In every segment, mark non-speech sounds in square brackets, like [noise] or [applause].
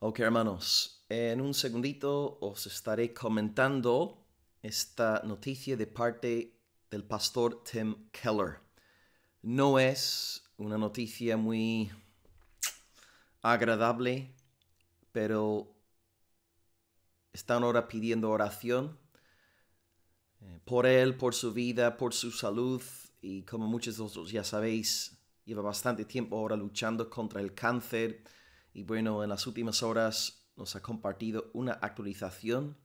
Ok, hermanos, en un segundito os estaré comentando esta noticia de parte del pastor Tim Keller. No es una noticia muy agradable, pero están ahora pidiendo oración eh, por él, por su vida, por su salud y como muchos de vosotros ya sabéis, lleva bastante tiempo ahora luchando contra el cáncer y bueno, en las últimas horas nos ha compartido una actualización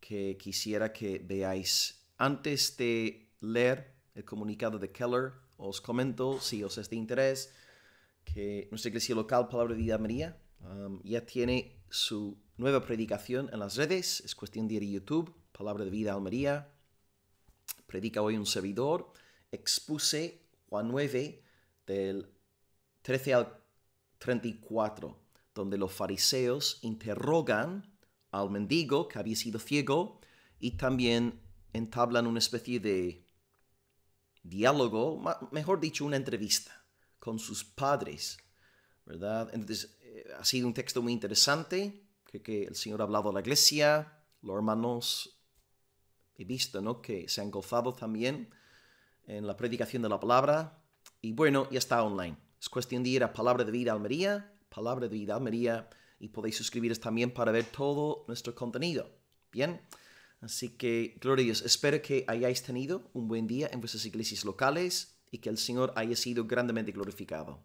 que quisiera que veáis. Antes de leer el comunicado de Keller, os comento, si os es de interés, que nuestra iglesia local, Palabra de Vida María, um, ya tiene su nueva predicación en las redes. Es cuestión de ir a YouTube, Palabra de Vida Almería. Predica hoy un servidor. Expuse Juan 9 del 13 al 34 donde los fariseos interrogan al mendigo que había sido ciego y también entablan una especie de diálogo, mejor dicho, una entrevista con sus padres, ¿verdad? Entonces, eh, ha sido un texto muy interesante, creo que el Señor ha hablado a la iglesia, los hermanos, he visto, ¿no? Que se han gozado también en la predicación de la palabra, y bueno, ya está online. Es cuestión de ir a Palabra de Vida Almería, Palabra de Vida María, y podéis suscribiros también para ver todo nuestro contenido. Bien, así que, gloria a Dios, espero que hayáis tenido un buen día en vuestras iglesias locales y que el Señor haya sido grandemente glorificado.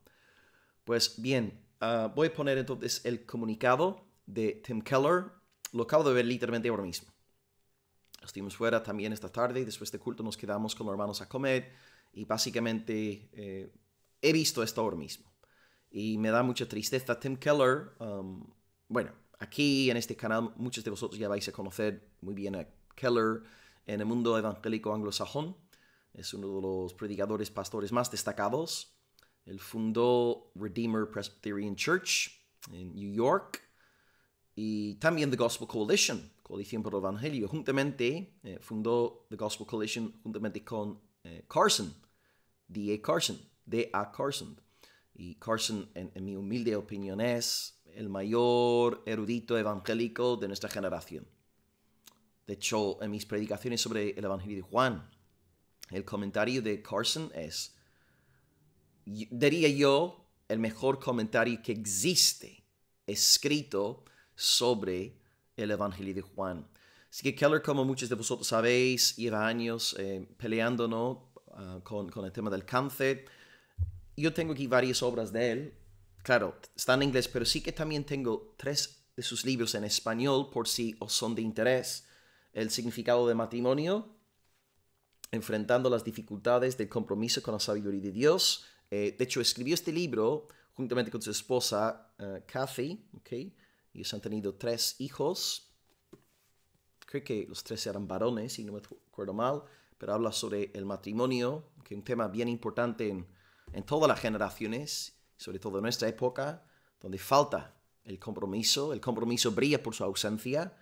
Pues bien, ah, voy a poner entonces el comunicado de Tim Keller. Lo acabo de ver literalmente ahora mismo. Estuvimos fuera también esta tarde, después de culto nos quedamos con los hermanos a comer y básicamente eh, he visto esto ahora mismo y me da mucha tristeza. Tim Keller, um, bueno, aquí en este canal muchos de vosotros ya vais a conocer muy bien a Keller en el mundo evangélico anglosajón. Es uno de los predicadores pastores más destacados. Él fundó Redeemer Presbyterian Church en New York y también The Gospel Coalition, Coalición por el Evangelio. Juntamente eh, fundó The Gospel Coalition juntamente con eh, Carson, D.A. Carson, D.A. Carson y Carson, en, mi humilde opinión, es el mayor erudito evangélico de nuestra generación. De hecho, en mis predicaciones sobre el Evangelio de Juan, el comentario de Carson es, diría yo, el mejor comentario que existe escrito sobre el Evangelio de Juan. Así que Keller, como muchos de vosotros sabéis, lleva años eh, peleándonos ah, con el tema del cáncer yo tengo aquí varias obras de él. Claro, están en inglés, pero sí que también tengo tres de sus libros en español por si os son de interés. El significado de matrimonio, enfrentando las dificultades del compromiso con la sabiduría de Dios. Eh, de hecho, escribió este libro juntamente con su esposa, eh, Kathy. Ellos han tenido tres hijos. Creo que los tres eran varones, si no me acuerdo mal, pero habla sobre el matrimonio, que es un tema bien importante en en todas las generaciones, sobre todo en nuestra época, donde falta el compromiso, el compromiso brilla por su ausencia.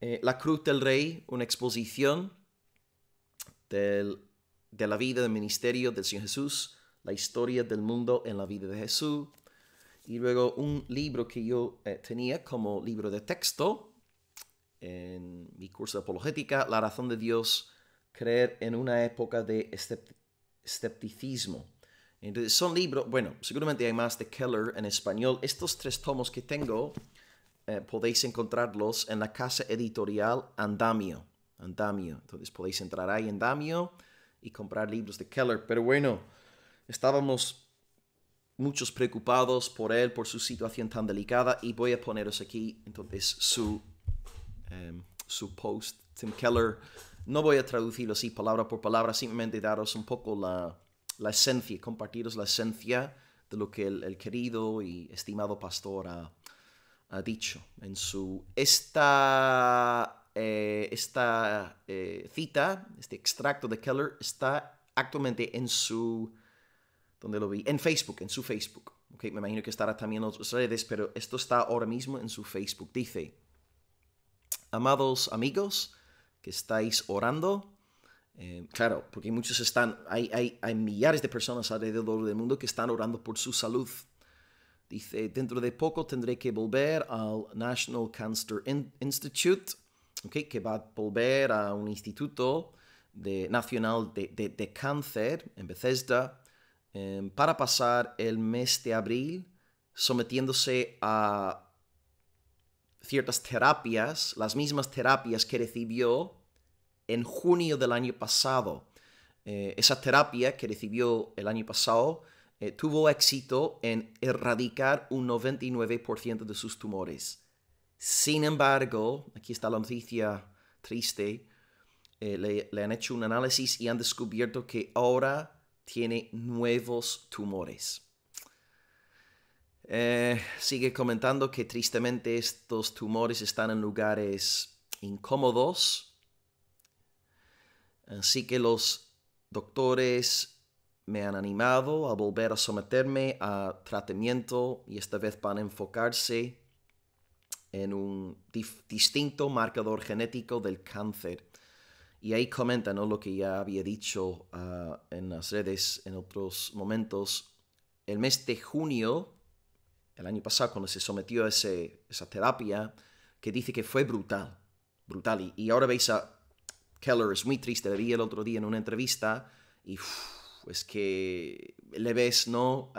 Eh, la Cruz del Rey, una exposición de la vida del ministerio del Señor Jesús, la historia del mundo en la vida de Jesús. Y luego un libro que yo eh, tenía como libro de texto en mi curso de apologética, La razón de Dios, creer en una época de escepticismo entonces, son libros, bueno, seguramente hay más de Keller en español. Estos tres tomos que tengo eh, podéis encontrarlos en la casa editorial Andamio. Andamio. Entonces podéis entrar ahí en Andamio y comprar libros de Keller. Pero bueno, estábamos muchos preocupados por él, por su situación tan delicada. Y voy a poneros aquí entonces su, em, su post, Tim Keller. No voy a traducirlo así palabra por palabra, simplemente daros un poco la, la esencia, compartiros la esencia de lo que el, querido y estimado pastor ha, dicho en su... Esta, eh, esta eh, cita, este extracto de Keller está actualmente en su... ¿dónde lo vi? En Facebook, en su Facebook. Okay, me imagino que estará también en otras redes, pero esto está ahora mismo en su Facebook. Dice, amados amigos que estáis orando, eh, claro, porque muchos están, hay, hay, millares de personas alrededor del mundo que están orando por su salud. Dice, dentro de poco tendré que volver al National Cancer Institute, okay, que va a volver a un instituto de, nacional de, cáncer en Bethesda em, para pasar el mes de abril sometiéndose a ciertas terapias, las mismas terapias que recibió en junio del año pasado. Eh, esa terapia que recibió el año pasado eh, tuvo éxito en erradicar un 99% de sus tumores. Sin embargo, aquí está la noticia triste, eh, le, han hecho un análisis y han descubierto que ahora tiene nuevos tumores. sigue comentando que tristemente estos tumores están en lugares incómodos Así que los doctores me han animado a volver a someterme a tratamiento y esta vez van a enfocarse en un distinto marcador genético del cáncer. Y ahí comentan lo que ya había dicho ah, en las redes en otros momentos. El mes de junio, el año pasado, cuando se sometió a ese, esa terapia, que dice que fue brutal, brutal. y ahora veis a Keller es muy triste, le vi el otro día en una entrevista y es que le ves, ¿no?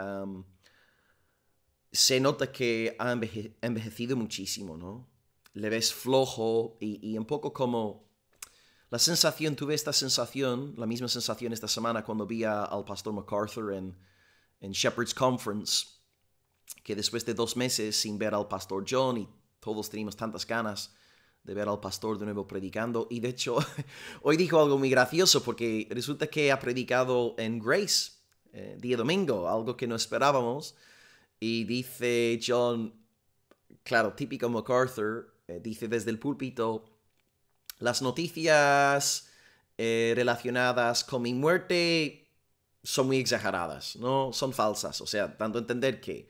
se nota que ha envejecido muchísimo, ¿no? Le ves flojo y, un poco como... La sensación, tuve esta sensación, la misma sensación esta semana cuando vi al pastor MacArthur en, en Shepherd's Conference, que después de dos meses sin ver al pastor John y todos teníamos tantas ganas, de ver al pastor de nuevo predicando. Y de hecho, [laughs] hoy dijo algo muy gracioso porque resulta que ha predicado en Grace, eh, día domingo, algo que no esperábamos. Y dice John, claro, típico MacArthur, eh, dice desde el púlpito, las noticias eh, relacionadas con mi muerte son muy exageradas, ¿no? Son falsas, o sea, dando a entender que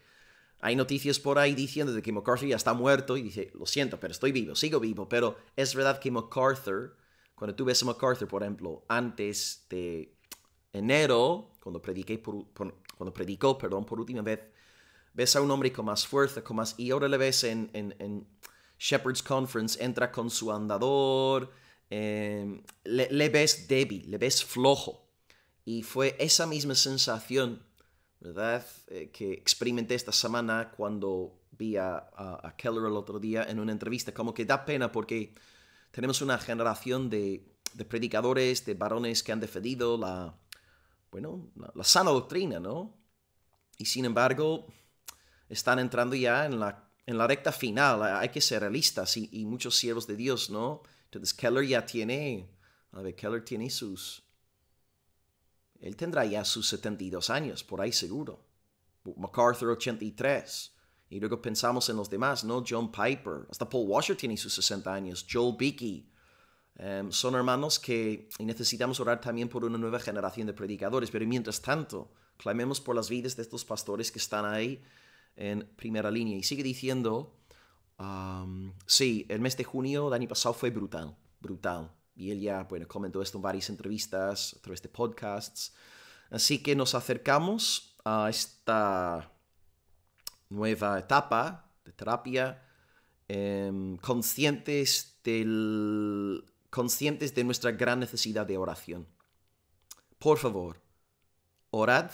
hay noticias por ahí diciendo de que MacArthur ya está muerto y dice, lo siento, pero estoy vivo, sigo vivo. Pero es verdad que MacArthur, cuando tú ves a MacArthur, por ejemplo, antes de enero, cuando, prediqué por, cuando predicó perdón, por última vez, ves a un hombre con más fuerza, con más... Y ahora le ves en, Shepherd's Conference, entra con su andador, em, le ves débil, le ves flojo. Y fue esa misma sensación ¿verdad? Eh, que experimenté esta semana cuando vi a, Keller el otro día en una entrevista. Como que da pena porque tenemos una generación de, predicadores, de varones que han defendido la, bueno, la, sana doctrina, ¿no? Y sin embargo, están entrando ya en la, en la recta final. Hay que ser realistas y muchos siervos de Dios, ¿no? Entonces Keller ya tiene, a ver, Keller tiene sus él tendrá ya sus 72 años, por ahí seguro. MacArthur 83. Y luego pensamos en los demás, ¿no? John Piper, hasta Paul Washer tiene sus 60 años, Joel Beakey. Em, son hermanos que necesitamos orar también por una nueva generación de predicadores, pero mientras tanto, clamemos por las vidas de estos pastores que están ahí en primera línea. Y sigue diciendo, sí, el mes de junio del año pasado fue brutal, brutal y ella bueno, comentó esto en varias entrevistas, a través de podcasts. Así que nos acercamos a esta nueva etapa de terapia, em, conscientes, del, conscientes de nuestra gran necesidad de oración. Por favor, orad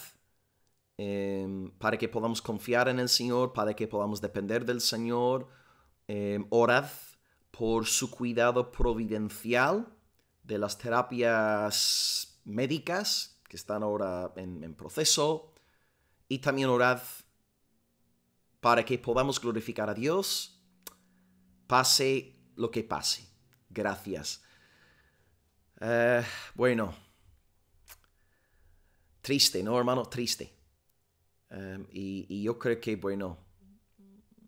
em, para que podamos confiar en el Señor, para que podamos depender del Señor. Em, orad por su cuidado providencial de las terapias médicas que están ahora en, proceso y también orad para que podamos glorificar a Dios, pase lo que pase. Gracias. Eh, bueno, triste, ¿no, hermano? Triste. Eh, y, yo creo que, bueno,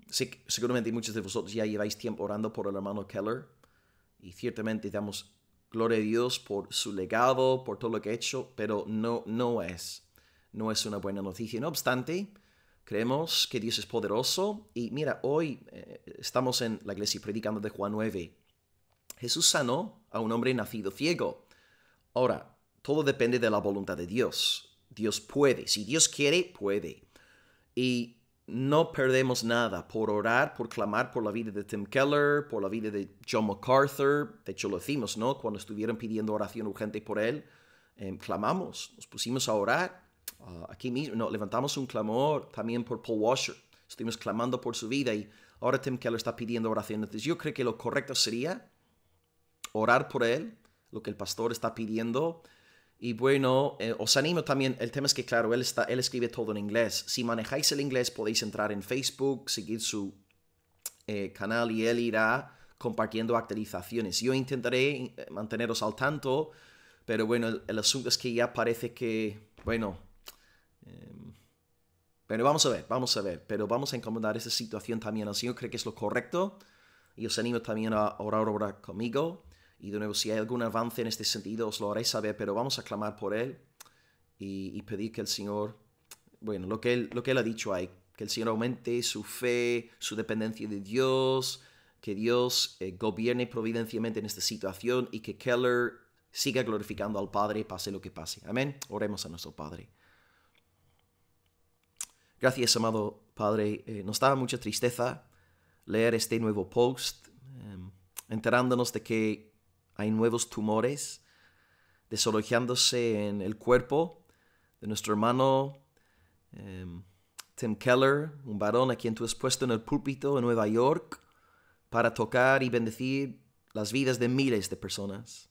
sí, seguramente muchos de vosotros ya lleváis tiempo orando por el hermano Keller y ciertamente damos Gloria a Dios por su legado, por todo lo que ha hecho, pero no, no es. No es una buena noticia. No obstante, creemos que Dios es poderoso y mira, hoy eh, estamos en la iglesia predicando de Juan 9. Jesús sanó a un hombre nacido ciego. Ahora, todo depende de la voluntad de Dios. Dios puede. Si Dios quiere, puede. Y no perdemos nada por orar, por clamar por la vida de Tim Keller, por la vida de John MacArthur. De hecho, lo hicimos, ¿no? Cuando estuvieron pidiendo oración urgente por él, em, clamamos, nos pusimos a orar. Ah, aquí mismo, no, levantamos un clamor también por Paul Washer. Estuvimos clamando por su vida y ahora Tim Keller está pidiendo oración. Entonces, yo creo que lo correcto sería orar por él, lo que el pastor está pidiendo, y bueno, eh, os animo también, el tema es que claro, él, está, él escribe todo en inglés. Si manejáis el inglés podéis entrar en Facebook, seguir su eh, canal y él irá compartiendo actualizaciones. Yo intentaré eh, manteneros al tanto, pero bueno, el, asunto es que ya parece que, bueno, em, pero vamos a ver, vamos a ver, pero vamos a encomendar esa situación también al yo creo que es lo correcto. Y os animo también a orar, orar conmigo. Y de nuevo, si hay algún avance en este sentido, os lo haré saber, pero vamos a clamar por él y, pedir que el Señor, bueno, lo que él, lo que él ha dicho ahí, que el Señor aumente su fe, su dependencia de Dios, que Dios eh, gobierne providencialmente en esta situación y que Keller siga glorificando al Padre, pase lo que pase. Amén. Oremos a nuestro Padre. Gracias, amado Padre. Eh, nos da mucha tristeza leer este nuevo post, em, enterándonos de que hay nuevos tumores desarrollándose en el cuerpo de nuestro hermano em, Tim Keller, un varón a quien tú has puesto en el púlpito en Nueva York para tocar y bendecir las vidas de miles de personas.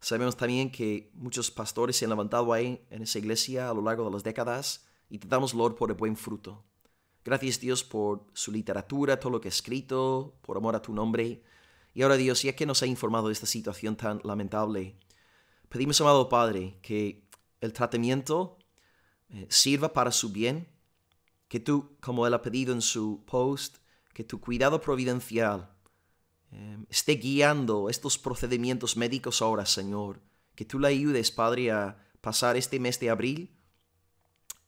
Sabemos también que muchos pastores se han levantado ahí en esa iglesia a lo largo de las décadas y te damos, Lord, por el buen fruto. Gracias Dios por su literatura, todo lo que ha escrito, por amor a tu nombre. Y ahora Dios, ya que nos ha informado de esta situación tan lamentable, pedimos, amado Padre, que el tratamiento eh, sirva para su bien, que tú, como Él ha pedido en su post, que tu cuidado providencial em, esté guiando estos procedimientos médicos ahora, Señor. Que tú le ayudes, Padre, a pasar este mes de abril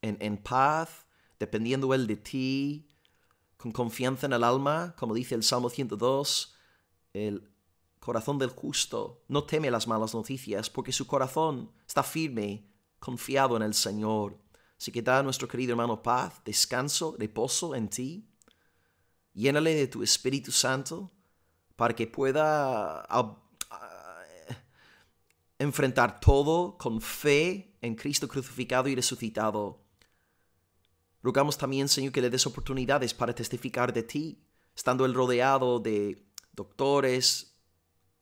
en, en paz, dependiendo Él de ti, con confianza en el alma, como dice el Salmo 102 el corazón del justo no teme las malas noticias porque su corazón está firme, confiado en el Señor. Así que da a nuestro querido hermano paz, descanso, reposo en ti. Llénale de tu Espíritu Santo para que pueda ah, ah, enfrentar todo con fe en Cristo crucificado y resucitado. Rogamos también, Señor, que le des oportunidades para testificar de ti, estando él rodeado de doctores,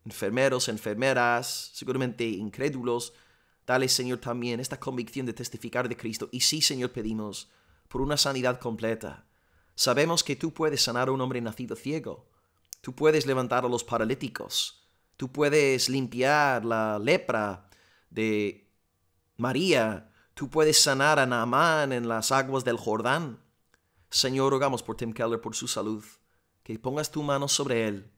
enfermeros, enfermeras, seguramente incrédulos. Dale, Señor, también esta convicción de testificar de Cristo. Y sí, Señor, pedimos por una sanidad completa. Sabemos que tú puedes sanar a un hombre nacido ciego. Tú puedes levantar a los paralíticos. Tú puedes limpiar la lepra de María. Tú puedes sanar a Naamán en las aguas del Jordán. Señor, rogamos por Tim Keller, por su salud. Que pongas tu mano sobre él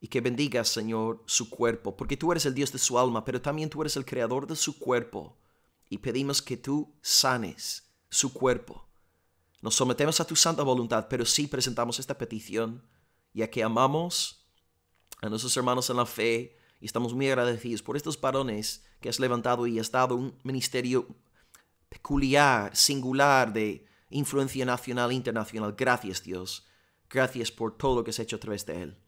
y que bendiga, Señor, su cuerpo, porque tú eres el Dios de su alma, pero también tú eres el creador de su cuerpo. Y pedimos que tú sanes su cuerpo. Nos sometemos a tu santa voluntad, pero sí presentamos esta petición, ya que amamos a nuestros hermanos en la fe y estamos muy agradecidos por estos varones que has levantado y has dado un ministerio peculiar, singular de influencia nacional e internacional. Gracias Dios. Gracias por todo lo que has hecho a través de él.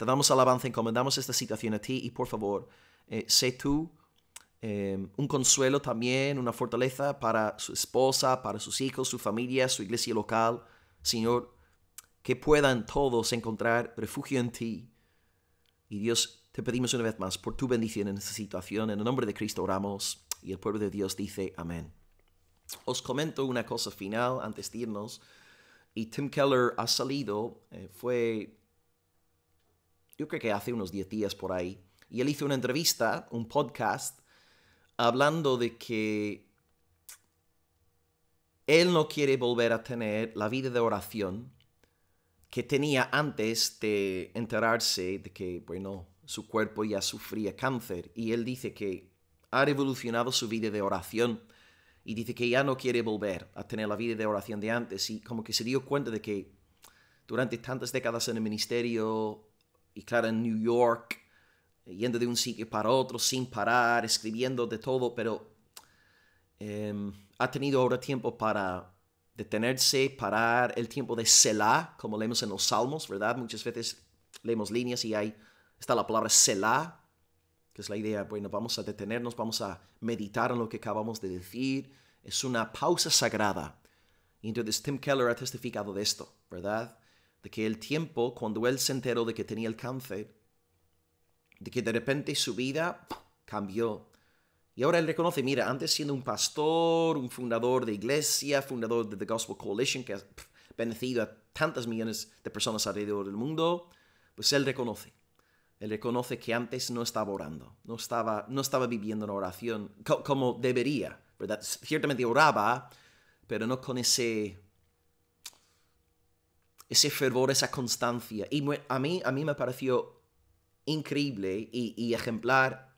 Te damos alabanza, encomendamos esta situación a ti y por favor, eh, sé tú em, un consuelo también, una fortaleza para su esposa, para sus hijos, su familia, su iglesia local. Señor, que puedan todos encontrar refugio en ti. Y Dios, te pedimos una vez más por tu bendición en esta situación. En el nombre de Cristo oramos y el pueblo de Dios dice amén. Os comento una cosa final antes de irnos. Y Tim Keller ha salido, eh, fue yo creo que hace unos 10 días por ahí, y él hizo una entrevista, un podcast, hablando de que él no quiere volver a tener la vida de oración que tenía antes de enterarse de que, bueno, su cuerpo ya sufría cáncer. Y él dice que ha revolucionado su vida de oración y dice que ya no quiere volver a tener la vida de oración de antes. Y como que se dio cuenta de que durante tantas décadas en el ministerio y claro, en New York, eh, yendo de un sitio para otro sin parar, escribiendo de todo, pero em, ha tenido ahora tiempo para detenerse, parar, el tiempo de Selah, como leemos en los Salmos, ¿verdad? Muchas veces leemos líneas y ahí está la palabra Selah, que es la idea, bueno, vamos a detenernos, vamos a meditar en lo que acabamos de decir. Es una pausa sagrada. Y entonces Tim Keller ha testificado de esto, ¿verdad? de que el tiempo, cuando él se enteró de que tenía el cáncer, de que de repente su vida cambió. Y ahora él reconoce, mira, antes siendo un pastor, un fundador de iglesia, fundador de The Gospel Coalition, que ha bendecido a tantas millones de personas alrededor del mundo, pues él reconoce. Él reconoce que antes no estaba orando, no estaba, no estaba viviendo la oración como debería, ¿verdad? Ciertamente oraba, pero no con ese ese fervor, esa constancia. Y a mí, a mí me pareció increíble y, ejemplar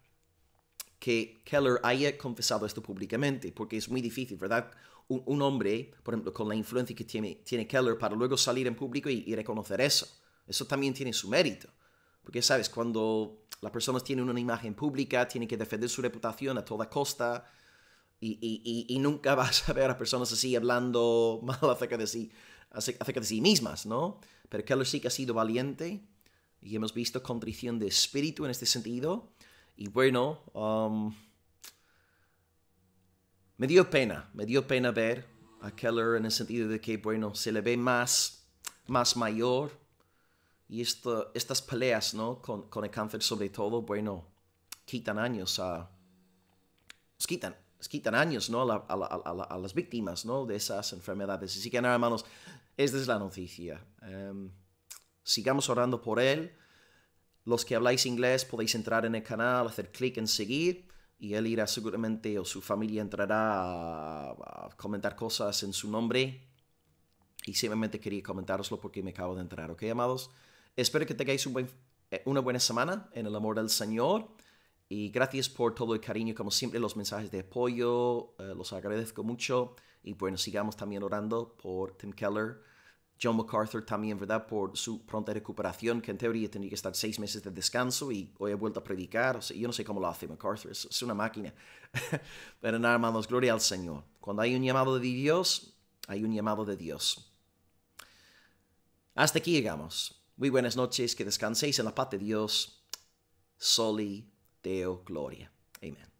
que Keller haya confesado esto públicamente, porque es muy difícil, ¿verdad? Un, hombre, por ejemplo, con la influencia que tiene, Keller para luego salir en público y, reconocer eso. Eso también tiene su mérito. Porque, ¿sabes? Cuando las personas tienen una imagen pública, tienen que defender su reputación a toda costa y, y nunca [laughs] vas a ver a personas así hablando [laughs] mal acerca de sí acerca de sí mismas, ¿no? Pero Keller sí que ha sido valiente y hemos visto contrición de espíritu en este sentido. Y bueno, um, me dio pena, me dio pena ver a Keller en el sentido de que, bueno, se le ve más, más mayor. Y esto, estas peleas, ¿no? Con, con el cáncer sobre todo, bueno, quitan años a... quitan, quitan años, ¿no? A, las víctimas, ¿no? De esas enfermedades. Así que, nada, hermanos, esta es la noticia. Em, sigamos orando por él. Los que habláis inglés podéis entrar en el canal, hacer clic en seguir y él irá seguramente o su familia entrará a, comentar cosas en su nombre. Y simplemente quería comentároslo porque me acabo de entrar, ¿ok, amados? Espero que tengáis eh, una buena semana en el amor del Señor. Y gracias por todo el cariño, como siempre, los mensajes de apoyo, eh, los agradezco mucho. Y bueno, sigamos también orando por Tim Keller. John MacArthur también, ¿verdad? Por su pronta recuperación, que en teoría tenía que estar seis meses de descanso y hoy ha vuelto a predicar. yo no sé cómo lo hace MacArthur, es, una máquina. [laughs] Pero nada, hermanos, gloria al Señor. Cuando hay un llamado de Dios, hay un llamado de Dios. Hasta aquí llegamos. Muy buenas noches, que descanséis en la paz de Dios. Soli Deo Gloria. Amén.